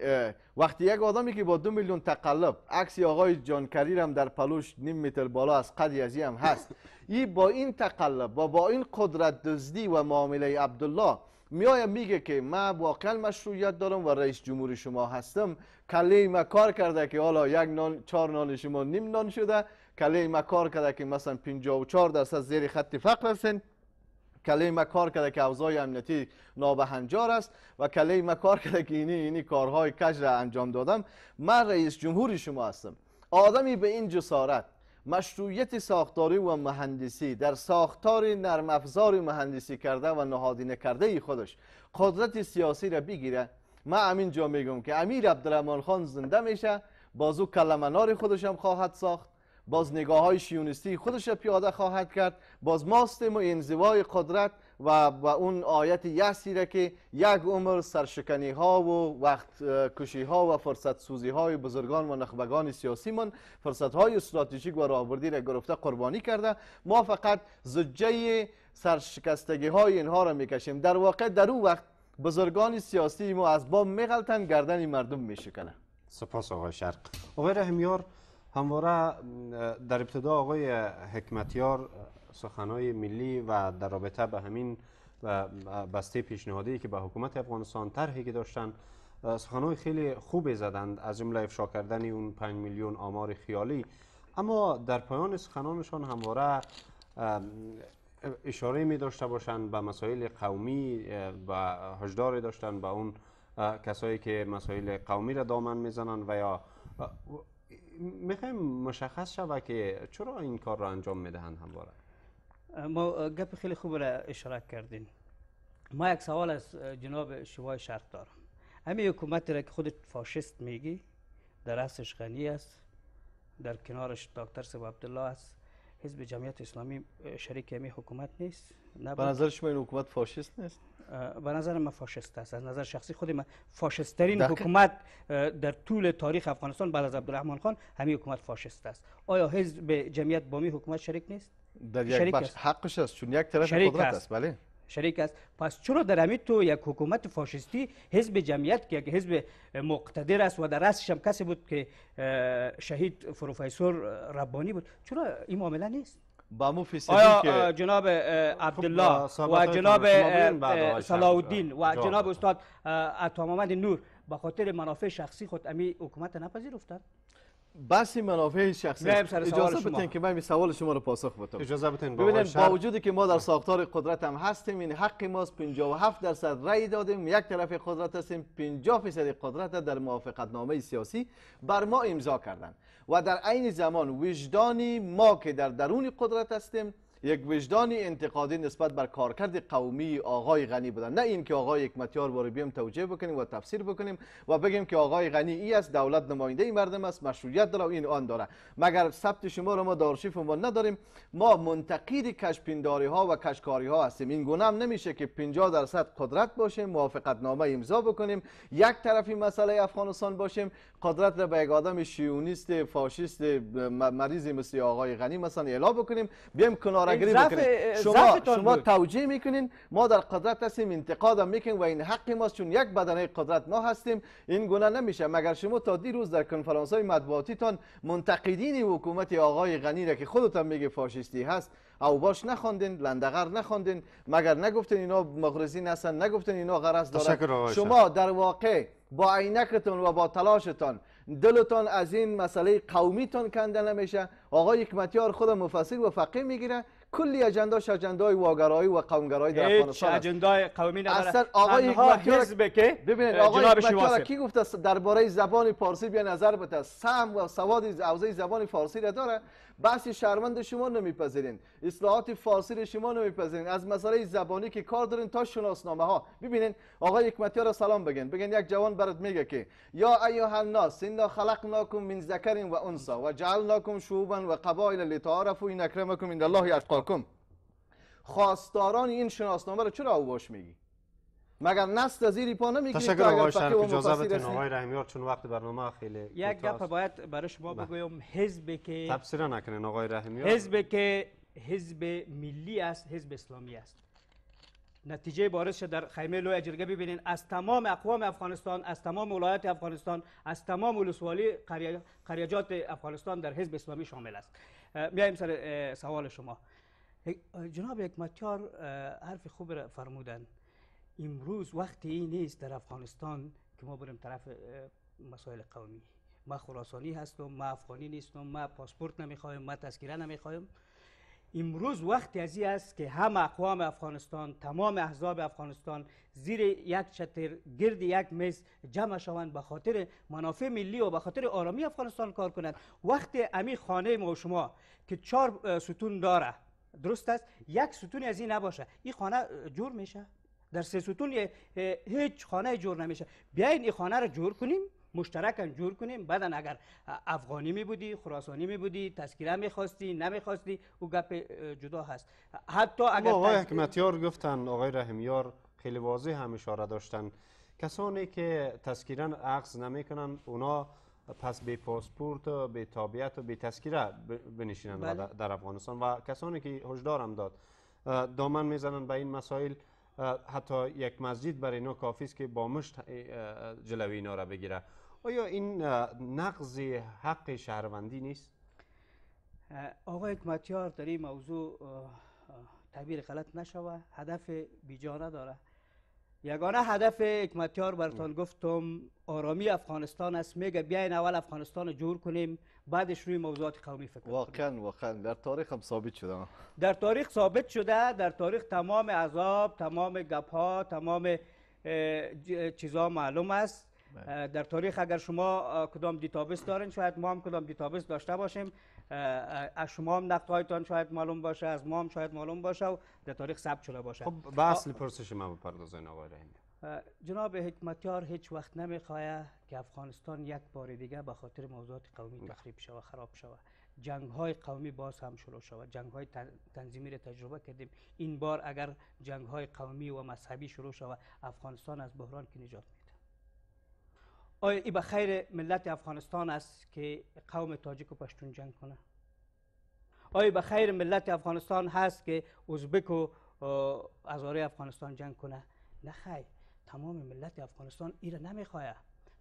وقتی یک آدمی که با دو میلیون تقلب عکس آقای کریر هم در پلوش نیم متر بالا از قد یزی هم هست ای با این تقلب و با این قدرت دزدی و معامله عبدالله میایم میگه که من واقعا مشروعیت دارم و رئیس جمهور شما هستم کلی ما کار کرده که حالا یک نان چهار نان شما نیم نان شده کلی ما کار کرده که مثلا 54 درصد زیر خط فقر هستن، کلی ما کار کرده که اوضاع امنیتی نابهنجار است و کلی ما کار کرده که اینی اینی کارهای کج را انجام دادم من رئیس جمهوری شما هستم آدمی به این جسارت مشروعیت ساختاری و مهندسی در ساختار نرم افزار مهندسی کرده و نهادینه کرده خودش قدرت سیاسی را بگیره من جا میگم که امیر عبدالرحمن خان زنده میشه بازو کلمنار خودش هم خواهد ساخت باز نگاه های شیونستی خودش را پیاده خواهد کرد باز ماست و انزوای قدرت و, و اون آیت یسی را که یک عمر سرشکنی ها و وقت کشی ها و فرصت سوزی های بزرگان و نخبگان سیاسی من فرصت های استراتژیک و راوردی را گرفته قربانی کرده ما فقط زجه سرشکستگی های اینها را میکشیم در واقع در اون وقت بزرگان سیاسی ما از باب میغلطن گردن مردم میشکنه سپاس آقای شرق آقای رحمیار همواره در ابتدا آقای حکمتیار سخنهای ملی و در رابطه به همین و بسته پیشنهادی که به حکومت افغانستان طرحی که داشتن سخنهای خیلی خوبی زدند از جمله افشا کردن اون 5 میلیون آمار خیالی اما در پایان سخنانشان همواره اشاره می داشته باشند به مسائل قومی و هشدار داشتن به اون کسایی که مسائل قومی را دامن میزنند و یا میخوایم مشخص شود که چرا این کار را انجام میدهند همواره ما گپ خیلی خوب را اشاره کردیم. ما یک سوال از جناب شوای شرق دارم همین حکومتی را که خود فاشیست میگی در اصلش غنی است در کنارش دکتر سب عبدالله است حزب جمعیت اسلامی شریک همی حکومت نیست به نظر شما این حکومت فاشیست نیست به نظر من فاشیست است از نظر شخصی خود من فاشیست ترین حکومت در طول تاریخ افغانستان بعد از عبدالرحمن خان همین حکومت فاشیست است آیا حزب جمعیت بامی حکومت شریک نیست در یک شریک بخش حقش است چون یک طرف قدرت است بله شریک است پس چرا در همین تو یک حکومت فاشیستی حزب جمعیت که یک حزب مقتدر است و در رأسش هم کسی بود که شهید پروفسور ربانی بود چرا این معامله نیست با مو آیا جناب خب، عبدالله و جناب سلاودین و جناب استاد محمد نور به خاطر منافع شخصی خود امی حکومت نپذیرفتند بحث منافع شخصی اجازه بدین که من سوال شما رو پاسخ بدم اجازه بدین ببینید با وجودی که ما در ساختار قدرت هم هستیم این حق ماست 57 درصد رأی دادیم یک طرف قدرت هستیم 50 فیصد قدرت در موافقت نامه سیاسی بر ما امضا کردن و در عین زمان وجدانی ما که در درون قدرت هستیم یک وجدان انتقادی نسبت بر کارکرد قومی آقای غنی بودن نه این که آقای حکمتیار رو بیام توجیه بکنیم و تفسیر بکنیم و بگیم که آقای غنی ای است دولت نماینده مردم است مشروعیت داره و این آن داره مگر ثبت شما رو ما دارشیف ما نداریم ما منتقد کشپینداری ها و کشکاری ها هستیم این گونه هم نمیشه که 50 درصد قدرت باشیم موافقت نامه امضا بکنیم یک طرفی مسئله افغانستان باشیم قدرت را به یک آدم شیونیست فاشیست مریض مثل آقای غنی مثلا اعلام بکنیم بیایم کنارگیری بکنیم شما شما توجیه میکنین ما در قدرت هستیم انتقاد هم میکنیم و این حق ماست چون یک بدنه قدرت ما هستیم این گونه نمیشه مگر شما تا دیروز در کنفرانس های مطبوعاتی تان منتقدین حکومت آقای غنی را که خودتان میگه فاشیستی هست او باش نخوندین لندغر نخوندین مگر نگفتین اینا مغرضی هستن نگفتین اینا غرض دارن شما در واقع با عینکتون و با تلاشتان دلتان از این مسئله قومیتون کنده نمیشه آقای حکمتیار خود مفسر و فقیه میگیره کلی اجنداش اجندای واگرایی و قومگرایی در افغانستان هیچ اجندای قومی نداره اصلا آقای که ببینید آقای کی گفته درباره زبان فارسی بیا نظر بده سهم و سواد حوزه زبان فارسی را داره بحث شرمند شما نمیپذیرین اصلاحات فاصل شما نمیپذیرین از مسئله زبانی که کار دارین تا شناسنامه ها ببینین آقای حکمتیار سلام بگین بگین یک جوان برات میگه که یا ایها الناس انا خلقناکم من ذکر و انسا، و جعلناکم شعوبا و قبایل لتعارفوا ان اکرمکم عند الله اتقاکم خواستاران این شناسنامه رو چرا اوباش میگی مگر نست زیر پا نمیگیرید تشکر آقای اجازه جاذبتون آقای رحمیار چون وقت برنامه خیلی یک گپ باید برای شما بله. بگویم حزب که تفسیر نکنین آقای رحمیار حزب که حزب ملی است حزب اسلامی است نتیجه بارز شد در خیمه لوی اجرگه ببینین از تمام اقوام افغانستان از تمام ولایت افغانستان از تمام ولسوالی قریجات افغانستان در حزب اسلامی شامل است میایم سر سوال شما جناب حکمتیار حرف خوب فرمودن. فرمودند امروز وقتی این نیست در افغانستان که ما بریم طرف مسائل قومی ما خراسانی هستم ما افغانی نیستم ما پاسپورت نمیخوایم ما تذکیره نمیخوایم امروز وقتی ازی است که همه اقوام افغانستان تمام احزاب افغانستان زیر یک چتر گرد یک میز جمع شوند به خاطر منافع ملی و به خاطر آرامی افغانستان کار کنند وقتی امی خانه ما و شما که چهار ستون داره درست است یک ستون از این نباشه این خانه جور میشه در سه ستون هیچ خانه جور نمیشه بیاین این خانه رو جور کنیم مشترکاً جور کنیم بعدا اگر افغانی می بودی خراسانی می بودی تذکیره می خواستی نمی خواستی او گپ جدا هست حتی اگر آقای حکمتیار گفتن آقای رحمیار خیلی واضح هم اشاره داشتن کسانی که تذکیرا عقص کنن اونا پس به پاسپورت و بی تابعیت و بی تذکیره بنشینن بله. در افغانستان و کسانی که هشدارم داد دامن میزنن به این مسائل حتی یک مسجد برای اینا کافی است که با مشت جلوی اینا را بگیره آیا این نقض حق شهروندی نیست آقای حکمتیار در این موضوع تعبیر غلط نشوه هدف بیجا نداره یگانه هدف حکمتیار برتان گفتم آرامی افغانستان است میگه بیاین اول افغانستان جور کنیم بعدش روی موضوعات قومی فکر واقعا واقعا در تاریخ هم ثابت شده در تاریخ ثابت شده در تاریخ تمام عذاب تمام گپ ها تمام چیزها معلوم است بله. در تاریخ اگر شما کدام دیتابیس دارین شاید ما هم کدام دیتابیس داشته باشیم از شما هم هایتان شاید معلوم باشه از ما هم شاید معلوم باشه و در تاریخ ثبت شده باشه خب به اصل پرسش من بپردازین آقای جناب حکمتیار هیچ وقت نمیخواه که افغانستان یک بار دیگه به خاطر موضوعات قومی بله. تخریب شود خراب شود جنگ های قومی باز هم شروع شود جنگ های تنظیمی را تجربه کردیم این بار اگر جنگ های قومی و مذهبی شروع شود افغانستان از بحران که نجات میده آیا ای به خیر ملت افغانستان است که قوم تاجیک و پشتون جنگ کنه آیا به خیر ملت افغانستان هست که ازبک و ازاره افغانستان جنگ کنه نه خیر تمام ملت افغانستان ایره نمیخواه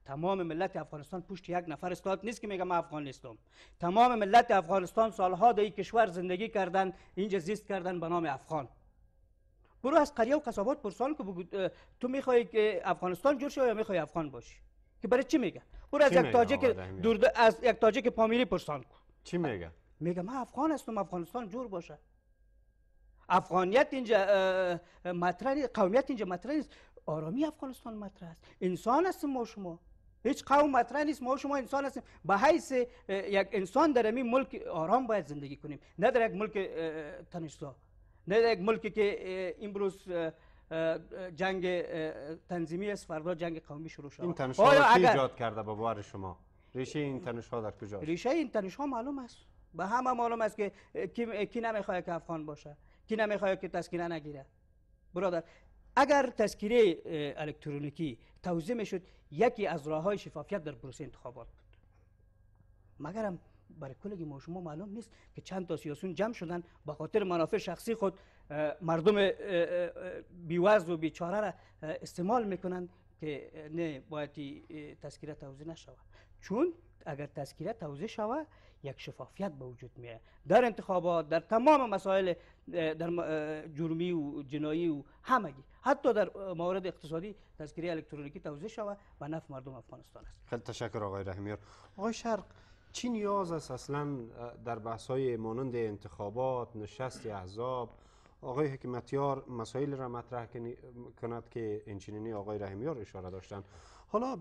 تمام ملت افغانستان پشت یک نفر استاد نیست که میگم افغان نیستم تمام ملت افغانستان سالها در این کشور زندگی کردن اینجا زیست کردن به نام افغان برو از قریه و قصابات پرسان که بگو تو میخوای که افغانستان جور شو یا میخوای افغان باشی که برای چی میگه برو از یک تاجک دور از یک تاجک پامیری پرسان کو. چی میگه میگه من افغان هستم افغانستان جور باشه افغانیت اینجا مطرح قومیت اینجا مطرح نیست آرامی افغانستان مطرح است انسان است ما شما هیچ قوم مطرح نیست ما شما انسان هستیم به حیث یک انسان در این ملک آرام باید زندگی کنیم نه در یک ملک تنشتا نه در یک ملکی که امروز جنگ تنظیمی است فردا جنگ قومی شروع شد این تنش ایجاد کرده به بار شما ریشه این تنش ها در کجاست ریشه این تنش ها معلوم است به همه معلوم است که کی, کی نمیخواد که افغان باشه کی نمیخواد که تسکینه نگیره برادر اگر تذکیره الکترونیکی توضیح می شد یکی از راه های شفافیت در پروسه انتخابات بود مگر برای کل ما شما معلوم نیست که چند تا سیاسون جمع شدن به خاطر منافع شخصی خود مردم بیوز و بیچاره را استعمال میکنند که نه باید تذکیره توضیح نشود چون اگر تذکیره توضیح شود یک شفافیت به وجود میه در انتخابات در تمام مسائل در جرمی و جنایی و همگی حتی در موارد اقتصادی تذکری الکترونیکی توزیع شود و نفع مردم افغانستان است خیلی تشکر آقای رحمیار آقای شرق چی نیاز است اصلا در بحث های مانند انتخابات نشست احزاب آقای حکمتیار مسائل را مطرح کند که انچنینی آقای رحمیار اشاره داشتن حالا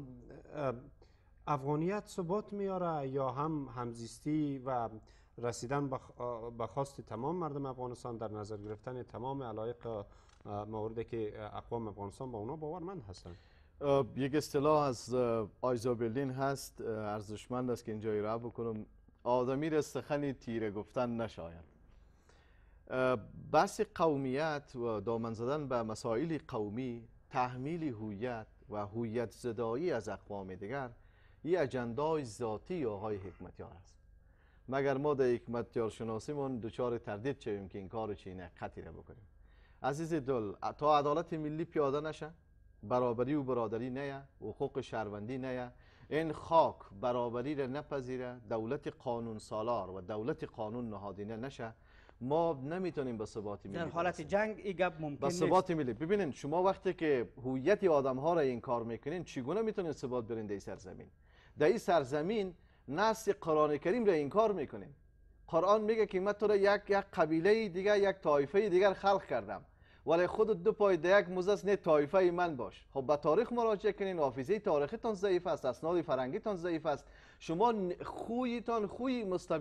افغانیت ثبات میاره یا هم همزیستی و رسیدن به خواست تمام مردم افغانستان در نظر گرفتن تمام علایق مورد که اقوام افغانستان با اونا باورمند هستند یک اصطلاح از آیزا برلین هست ارزشمند است که اینجا ایراد بکنم آدمی را سخنی تیره گفتن نشاید بحث قومیت و دامن زدن به مسائل قومی تحمیل هویت و هویت زدایی از اقوام دیگر این های ذاتی آقای حکمتیار است مگر ما در حکمتیار شناسیمون دچار تردید شویم که این کار چین قطعی رو بکنیم عزیز دل تا عدالت ملی پیاده نشه برابری و برادری نیه حقوق شهروندی نیه این خاک برابری را نپذیره دولت قانون سالار و دولت قانون نهادینه نشه ما نمیتونیم به ثبات ملی در حالت جنگ این گپ ممکن نیست ثبات ملی ببینین شما وقتی که هویت آدم ها را این کار میکنین چگونه میتونین ثبات برین در سرزمین در این سرزمین نص قرآن کریم را انکار میکنیم قرآن میگه که من تو را یک یک قبیله دیگر یک طایفه دیگر خلق کردم ولی خود دو پای در یک است نه طایفه من باش خب به تاریخ مراجعه کنین حافظه تاریختان ضعیف است اسناد فرنگیتان ضعیف است شما خویتان خوی است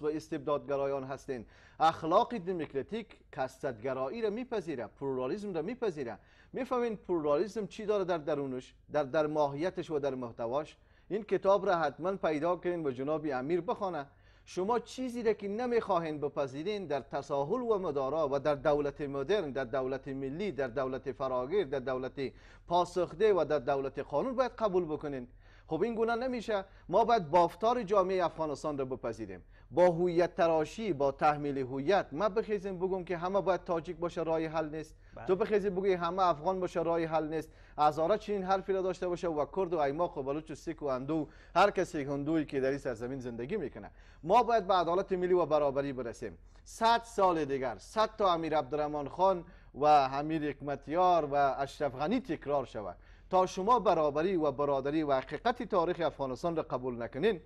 و استبدادگرایان هستین اخلاق دموکراتیک کستدگرایی را میپذیره پلورالیسم را میپذیره میفهمین پلورالیسم چی داره در درونش در در ماهیتش و در محتواش این کتاب را حتما پیدا کنین و جناب امیر بخوانه شما چیزی را که نمیخواهین بپذیرین در تساهل و مدارا و در دولت مدرن در دولت ملی در دولت فراگیر در دولت پاسخده و در دولت قانون باید قبول بکنین خب این گونه نمیشه ما باید بافتار جامعه افغانستان رو بپذیریم با هویت تراشی با تحمیل هویت ما بخیزیم بگم که همه باید تاجیک باشه رای حل نیست بله. تو بخیزی بگی همه افغان باشه رای حل نیست ازاره چنین حرفی را داشته باشه و کرد و ایماق و بلوچ و سیک و اندو هر کسی هندوی که در این سرزمین زندگی میکنه ما باید به عدالت ملی و برابری برسیم 100 سال دیگر 100 تا امیر عبدالرحمن خان و امیر حکمتیار و اشرف غنی تکرار شود تا شما برابری و برادری و حقیقت تاریخ افغانستان را قبول نکنین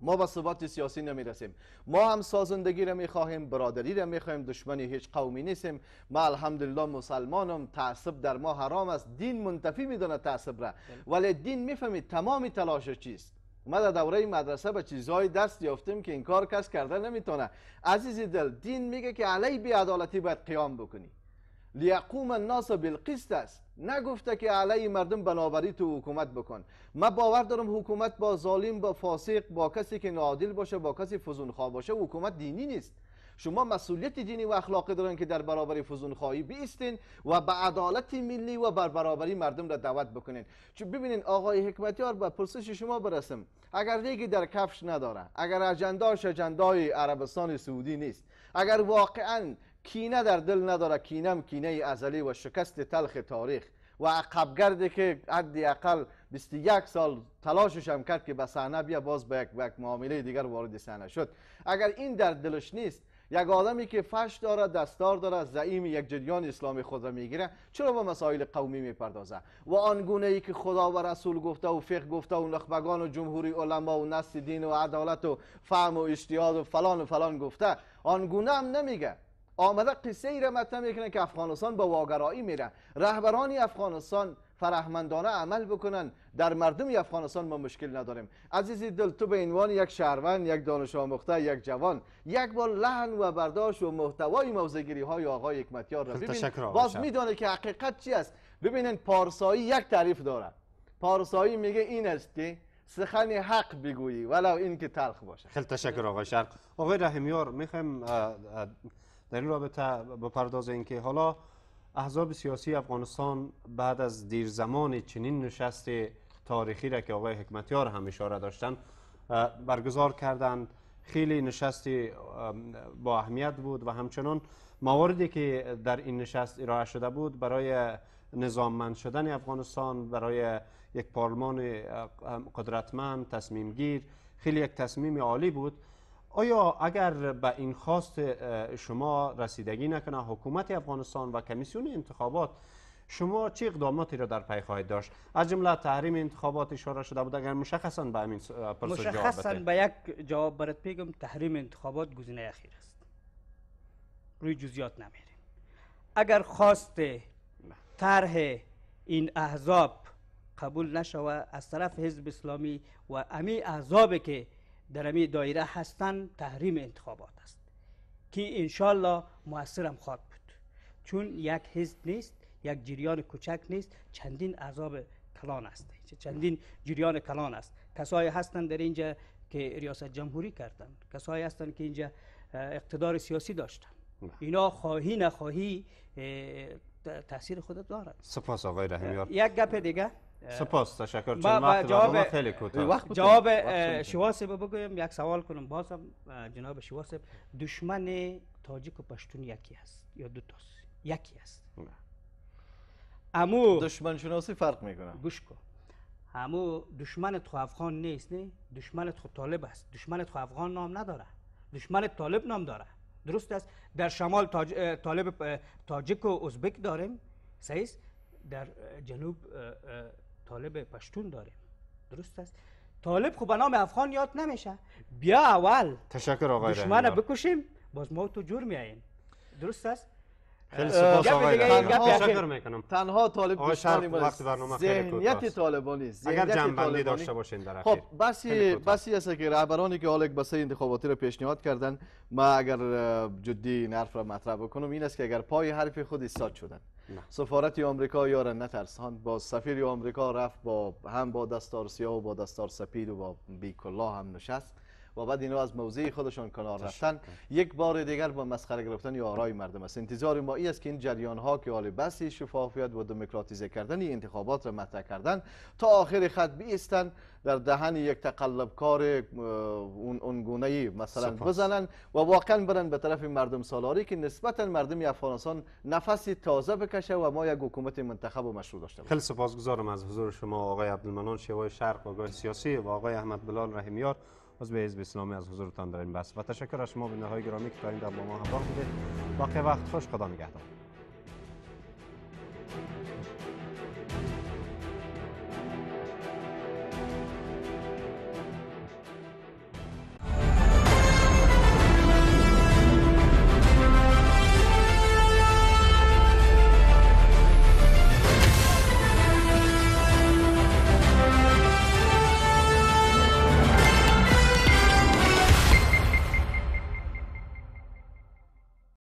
ما به ثبات سیاسی نمی رسیم ما هم سازندگی را می خواهیم برادری را می خواهیم دشمن هیچ قومی نیستیم ما الحمدلله مسلمانم تعصب در ما حرام است دین منتفی میدونه تعصب را ولی دین میفهمید تمام تلاش چیست ما در دوره مدرسه به چیزهای دست یافتیم که این کار کس کرده نمیتونه عزیز دل دین میگه که علی بیعدالتی باید قیام بکنی لیقوم الناس بالقسط است نگفته که علی مردم بنابری تو حکومت بکن ما باور دارم حکومت با ظالم با فاسق با کسی که ناعادل باشه با کسی فزونخواه باشه حکومت دینی نیست شما مسئولیت دینی و اخلاقی دارن که در برابر فزونخواهی بیستین و به عدالت ملی و بر برابری مردم را دعوت بکنین چون ببینین آقای حکمتیار به پرسش شما برسم اگر دیگه در کفش نداره اگر اجنداش اجندای عربستان سعودی نیست اگر واقعا کینه در دل نداره کینم کینه ازلی و شکست تلخ تاریخ و عقبگردی که عدی اقل 21 سال تلاشش هم کرد که به صحنه بیا باز به یک, معامله دیگر وارد صحنه شد اگر این در دلش نیست یک آدمی که فش داره دستار داره زعیم یک جدیان اسلامی خود را میگیره چرا به مسائل قومی میپردازه و آنگونه ای که خدا و رسول گفته و فقه گفته و نخبگان و جمهوری علما و نسل دین و عدالت و فهم و اشتیاد و فلان و فلان گفته آنگونه هم نمیگه آمده قصه ای را مطرح که افغانستان با واگرایی میره رهبرانی افغانستان فرهمندانه عمل بکنن در مردم افغانستان ما مشکل نداریم عزیزی دل تو به عنوان یک شهروند یک دانش آموخته یک جوان یک بار لحن و برداشت و محتوای موزگیری های آقای حکمتیار را خب، ببین باز میدانه که حقیقت چی است ببینن پارسایی یک تعریف داره پارسایی میگه این است که سخن حق بگویی ولو این که تلخ باشه خیلی تشکر آقای شرق آقای رحمیار میخوایم در این رابطه با اینکه حالا احزاب سیاسی افغانستان بعد از دیر زمان چنین نشست تاریخی را که آقای حکمتیار هم اشاره داشتن برگزار کردند خیلی نشست با اهمیت بود و همچنان مواردی که در این نشست ارائه شده بود برای نظاممند شدن افغانستان برای یک پارلمان قدرتمند تصمیم گیر خیلی یک تصمیم عالی بود آیا اگر به این خواست شما رسیدگی نکنه حکومت افغانستان و کمیسیون انتخابات شما چه اقداماتی را در پی خواهید داشت از جمله تحریم انتخابات اشاره شده بود اگر مشخصا به همین پرسش جواب مشخصا به یک جواب برات بگم تحریم انتخابات گزینه اخیر است روی جزئیات نمیریم اگر خواست طرح این احزاب قبول نشوه از طرف حزب اسلامی و امی احزابی که در امی دایره هستن تحریم انتخابات است که انشالله موثرم خواهد بود چون یک حزب نیست یک جریان کوچک نیست چندین عذاب کلان است چندین جریان کلان است کسایی هستند در اینجا که ریاست جمهوری کردند کسایی هستند که اینجا اقتدار سیاسی داشتند اینا خواهی نخواهی تاثیر خودت دارد سپاس آقای رحمیار یک گپ دیگه سپاس تشکر چون جواب خیلی کوتاه جواب شواسب بگویم یک سوال کنم بازم جناب شواسب دشمن تاجیک و پشتون یکی است یا دو تاست یکی است امو دشمن شناسی فرق میکنه گوش کن همو دشمن تو افغان نیست نه دشمن تو طالب است دشمن تو افغان نام نداره دشمن طالب نام داره درست است در شمال تاج... طالب تاجیک و ازبک داریم سیست در جنوب طالب پشتون داره درست است طالب خوب نام افغان یاد نمیشه بیا اول تشکر آقای دشمن بکشیم باز ما تو جور میاییم درست است خیلی سپاس آقای تشکر تنها طالب دشمنی وقت برنامه ذهنیت طالبانی اگر جنبندی داشته باشین در خب بس بسی است که رهبرانی که حالک یک انتخاباتی رو پیشنهاد کردن ما اگر جدی این حرف را مطرح بکنم این است که اگر پای حرف خود ایستاد شدن سفارت آمریکا یاره نترسان با سفیر آمریکا رفت با هم با دستار سیاه و با دستار سپید و با بیکلا هم نشست و بعد اینو از موضع خودشان کنار رفتن یک بار دیگر با مسخره گرفتن یا آرای مردم است انتظار ما ای است که این جریان ها که حال بسی شفافیت و دموکراتیزه کردن انتخابات را مطرح کردن تا آخر خط بیستن در دهن یک تقلبکار اون اونگونهی مثلا بزنن و واقعا برن به طرف مردم سالاری که نسبتا مردم افغانستان نفسی تازه بکشه و ما یک حکومت منتخب و مشروع داشته باشیم خیلی سپاسگزارم از حضور شما آقای عبدالمنان شیوای شرق آقای سیاسی و آقای احمد بلال رحیمیار به حزب اسلامی از حضورتان در این بحث. و تشکر از شما و های گرامی که تا این در با ما همراه بودید باقی وقت خوش خدا نگهدار